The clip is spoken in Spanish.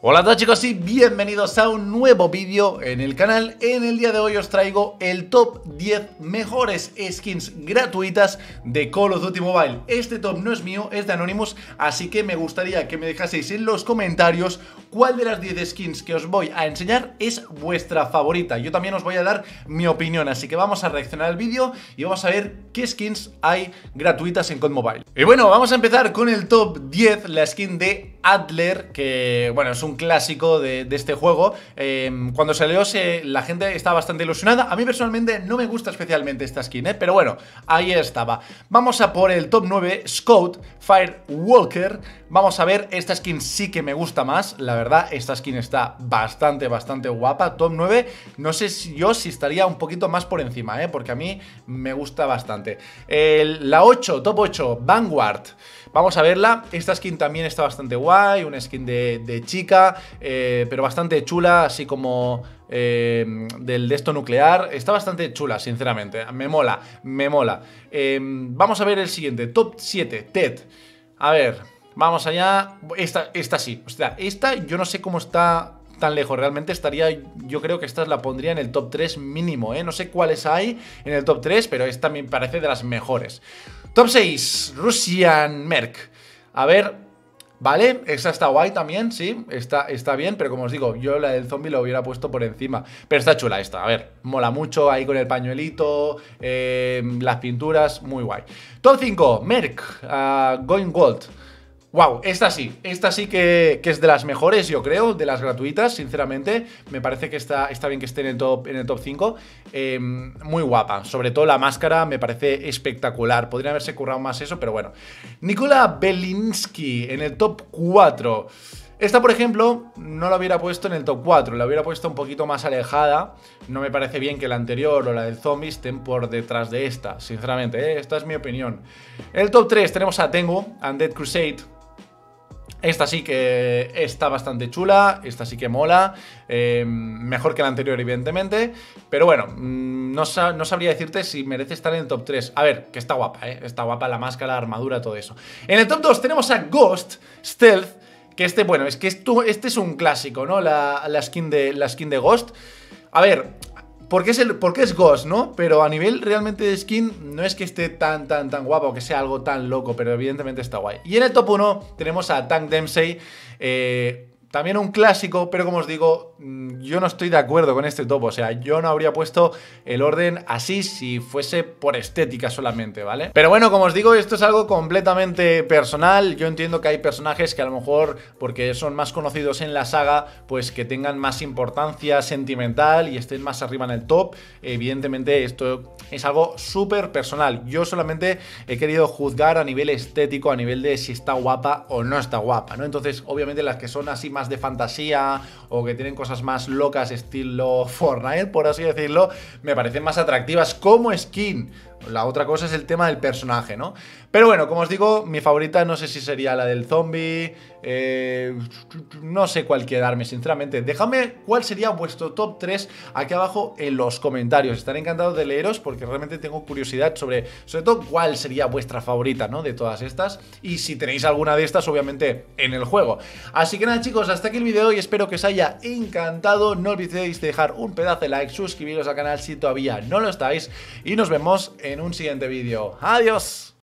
Hola a todos chicos y bienvenidos a un nuevo vídeo en el canal. En el día de hoy os traigo el top 10 mejores skins gratuitas de Call of Duty Mobile. Este top no es mío, es de Anonymous, así que me gustaría que me dejaseis en los comentarios cuál de las 10 skins que os voy a enseñar es vuestra favorita. Yo también os voy a dar mi opinión, así que vamos a reaccionar al vídeo y vamos a ver qué skins hay gratuitas en Call Mobile. Y bueno, vamos a empezar con el top 10, la skin de Adler, que bueno, es un clásico de, este juego. Em, cuando salió se, la gente estaba bastante ilusionada. A mí personalmente no me gusta especialmente esta skin, ¿eh? pero bueno, ahí estaba. Vamos a por el top 9, Scout, Firewalker. Vamos a ver, esta skin sí que me gusta más, la verdad, esta skin está bastante, bastante guapa. Top 9, no sé si yo si estaría un poquito más por encima, ¿eh? porque a mí me gusta bastante. la 8, top 8, Vanguard. Vamos a verla. Esta skin también está bastante guay, una skin de, chica, eh, pero bastante chula, así como eh, del de esto nuclear. Está bastante chula, sinceramente. Me mola, me mola. Em, vamos a ver el siguiente, top 7, TED. A ver, vamos allá. Esta, esta sí, o sea, esta yo no sé cómo está tan lejos. Realmente estaría, yo creo que esta la pondría en el top 3 mínimo, ¿eh? No sé cuáles hay en el top 3, pero esta me parece de las mejores. Top 6, Russian Merc. A ver, ¿vale? Esa está guay también, sí, está, está bien, pero como os digo, yo la del zombie lo hubiera puesto por encima. Pero está chula esta, a ver, mola mucho, ahí con el pañuelito, eh, las pinturas, muy guay. Top 5, Merc, ah, Going Gold. Wow, esta sí, esta sí que, es de las mejores, yo creo, de las gratuitas, sinceramente. Me parece que está, está bien que esté en el top, en el top 5. Em, muy guapa, sobre todo la máscara me parece espectacular. Podría haberse currado más eso, pero bueno. Nicola Belinsky en el top 4. Esta, por ejemplo, no la hubiera puesto en el top 4, la hubiera puesto un poquito más alejada. No me parece bien que la anterior o la del zombie estén por detrás de esta, sinceramente, ¿eh? esta es mi opinión. En el top 3 tenemos a Tengu, Dead Crusade. Esta sí que está bastante chula, esta sí que mola, eh, mejor que la anterior evidentemente, pero bueno, mm, no, sabría decirte si merece estar en el top 3. A ver, que está guapa, ¿eh? Está guapa la máscara, la armadura, todo eso. En el top 2 tenemos a Ghost, Stealth, que este, bueno, es que este es un clásico, ¿no? La, skin de, la skin de Ghost. A ver, porque es, el, porque es Ghost, ¿no? Pero a nivel realmente de skin no es que esté tan, tan, tan guapo, que sea algo tan loco, pero evidentemente está guay. Y en el top 1 tenemos a Tank Dempsey, eh, también un clásico, pero como os digo, mm, yo no estoy de acuerdo con este top. O sea, yo no habría puesto el orden así si fuese por estética solamente, ¿vale? Pero bueno, como os digo, esto es algo completamente personal. Yo entiendo que hay personajes que a lo mejor, porque son más conocidos en la saga, pues que tengan más importancia sentimental y estén más arriba en el top. Evidentemente, esto es algo súper personal. Yo solamente he querido juzgar a nivel estético, a nivel de si está guapa o no está guapa, ¿no? Entonces, obviamente, las que son así más de fantasía o que tienen cosas más locas estilo Fortnite, por así decirlo, me parecen más atractivas como skin la otra cosa es el tema del personaje, ¿no? Pero bueno, como os digo, mi favorita no sé si sería la del zombie. Eh, no sé cuál quedarme, sinceramente. déjame cuál sería vuestro top 3 aquí abajo en los comentarios. Estaré encantado de leeros porque realmente tengo curiosidad sobre, sobre todo, cuál sería vuestra favorita, ¿no? De todas estas. Y si tenéis alguna de estas, obviamente, en el juego. Así que nada, chicos, hasta aquí el video y espero que os haya encantado. No olvidéis dejar un pedazo de like, suscribiros al canal si todavía no lo estáis. Y nos vemos en en un siguiente vídeo. ¡Adiós!